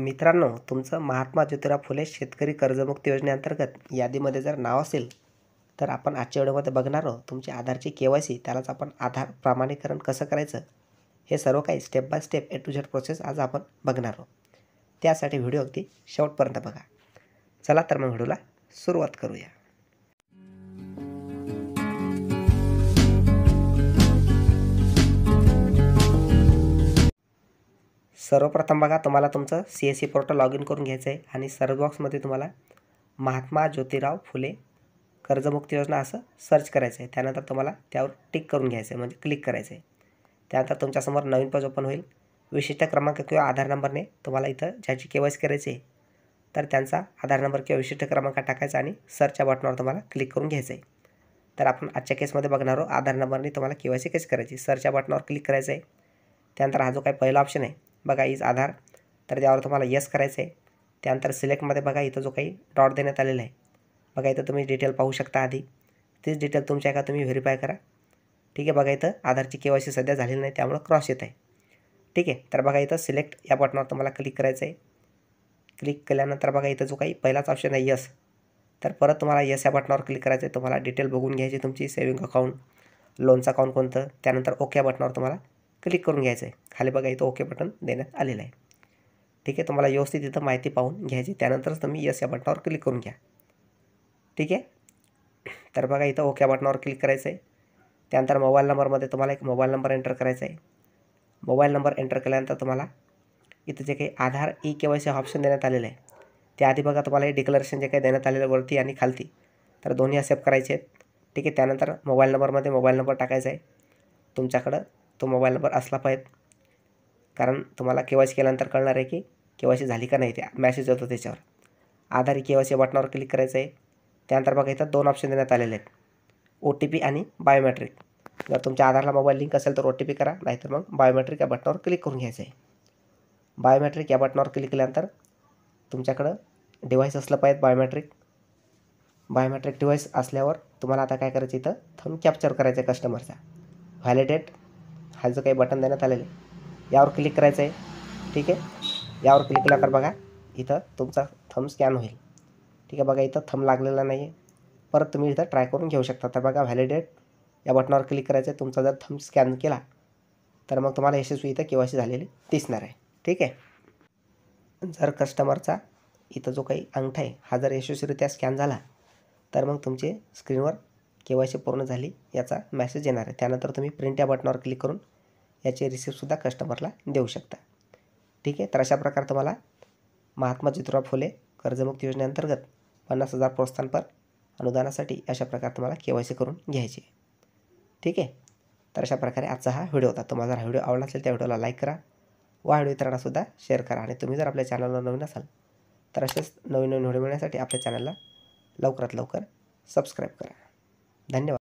मित्रांनो तुमचं महात्मा ज्योतिराव फुले शेतकरी कर्जमुक्ती योजनेअंतर्गत यादीमध्ये जर नाव असेल तर आपण आजच्या व्हिडिओमध्ये बघणार आहोत तुमची आधारची के वाय सी त्यालाच आपण आधार प्रमाणीकरण कसं करायचं हे सर्व काही step by step A to Z process आज आपण बघणार आहोत त्यासाठी व्हिडिओ अगदी शेवटपर्यंत बघा चला तर मग व्हिडिओला सुरुवात करूया सर्वप्रथम बघा तुम्हाला तुमचं C S C portal log in करून घ्यायचं आहे आणि सर्च बॉक्समध्ये तुम्हाला महात्मा ज्योतिराव फुले कर्जमुक्ती योजना असं सर्च करायचं आहे त्यानंतर तुम्हाला त्यावर टिक करून घ्यायचं आहे म्हणजे क्लिक करायचं आहे त्यानंतर तुमच्यासमोर नवीन पेज ओपन होईल विशिष्ट क्रमांक किंवा आधार नंबरने तुम्हाला इथं ज्याची के वाय करायची आहे तर त्यांचा आधार नंबर किंवा विशिष्ट क्रमांक टाकायचा आणि सर्चच्या बटनावर तुम्हाला क्लिक करून घ्यायचं आहे तर आपण आजच्या केसमध्ये बघणार आहोत आधार नंबरने तुम्हाला के वाय कशी करायची सर्चच्या बटनावर क्लिक करायचं आहे त्यानंतर हा जो काही पहिला ऑप्शन आहे बघा इज आधार तर त्यावर तुम्हाला यस करायचं आहे त्यानंतर सिलेक्टमध्ये बघा इथं जो काही डॉट देण्यात आलेला आहे बघा इथं तुम्ही डिटेल पाहू शकता आधी तीच डिटेल तुमच्या एका तुम्ही व्हेरीफाय करा ठीक आहे बघा इथं आधारची के सध्या झालेली नाही त्यामुळं क्रॉस येत आहे ठीक आहे तर बघा इथं सिलेक्ट या बटनावर तुम्हाला क्लिक करायचं आहे क्लिक केल्यानंतर बघा इथं जो काही पहिलाच ऑप्शन आहे यस तर परत तुम्हाला यस या बटनावर क्लिक करायचं आहे तुम्हाला डिटेल बघून घ्यायची तुमची सेविंग अकाउंट लोनचं अकाउंट कोणतं त्यानंतर ओके या बटनावर तुम्हाला क्लिक करून घ्यायचं आहे खाली बघा इथं ओके बटन देण्यात आलेलं आहे ठीक आहे तुम्हाला व्यवस्थित इथं माहिती पाहून घ्यायची त्यानंतरच तुम्ही यस या बटनावर क्लिक करून घ्या ठीक आहे तर बघा इथं ओके बटनावर क्लिक करायचं आहे त्यानंतर मोबाईल नंबरमध्ये तुम्हाला एक मोबाईल नंबर एंटर करायचा आहे मोबाईल नंबर एंटर केल्यानंतर तुम्हाला इथं जे काही Aadhaar E K Y C option देण्यात आलेलं आहे त्याआधी बघा तुम्हाला हे डिक्लरेशन जे काही देण्यात आलेलं वरती आणि खालती तर दोन्ही असेप्ट करायचे आहेत ठीक आहे त्यानंतर मोबाईल नंबरमध्ये मोबाईल नंबर टाकायचा आहे तुमच्याकडं तो मोबाईल नंबर असला पाहिजे कारण तुम्हाला के वाय सी केल्यानंतर कळणार आहे की के वाय सी झाली का नाही ते मॅसेज येतो त्याच्यावर आधार के वाय सी बटनावर क्लिक करायचं आहे त्यानंतर बघा इथं दोन ऑप्शन देण्यात आलेले आहेत ओ टी पी आणि बायोमेट्रिक जर तुमच्या आधारला मोबाईल लिंक असेल तर ओ टी पी करा नाहीतर मग बायोमेट्रिक या बटनावर क्लिक करून घ्यायचं आहे बायोमेट्रिक या बटनावर क्लिक केल्यानंतर तुमच्याकडं डिव्हाइस असलं पाहिजे बायोमेट्रिक बायोमेट्रिक डिव्हाइस असल्यावर तुम्हाला आता काय करायचं इथं थम कॅप्चर करायचं आहे कस्टमरचा व्हॅलिडेट खालचं काही बटन देण्यात आलेलं आहे यावर क्लिक करायचं आहे ठीक आहे यावर क्लिक कर बघा इथं तुमचा थंब स्कॅन होईल ठीक आहे बघा इथं थम लागलेला नाही आहे परत तुम्ही इथं ट्राय करून घेऊ शकता तर बघा व्हॅलिडेट या बटनावर क्लिक करायचं आहे तुमचा जर थम स्कॅन केला तर मग तुम्हाला यशस्वी इथं के झालेली दिसणार आहे ठीक आहे जर कस्टमरचा इथं जो काही अंगठा आहे हा जर यशस्वीरित्या स्कॅन झाला तर मग तुमचे स्क्रीनवर के पूर्ण झाली याचा मॅसेज येणार आहे त्यानंतर तुम्ही प्रिंट या बटनावर क्लिक करून याचे रिसिप्टसुद्धा कस्टमरला देऊ शकता ठीक आहे तर अशा प्रकारे तुम्हाला महात्मा ज्योतिराव फुले कर्जमुक्ती योजनेअंतर्गत पन्नास हजार प्रोत्साहनपर अनुदानासाठी अशा प्रकारे तुम्हाला के वाय सी करून घ्यायची ठीक आहे तर अशा प्रकारे आजचा हा व्हिडिओ होता तुम्हाला जर हा व्हिडिओ आवडला असेल त्या व्हिडिओला लाईक करा व व्हिडिओ इतरांनासुद्धा शेअर करा आणि तुम्ही जर आपल्या चॅनलला नवीन असाल तर असेच नवीन नवीन व्हिडिओ मिळण्यासाठी आपल्या चॅनलला लवकरात लवकर सबस्क्राईब करा धन्यवाद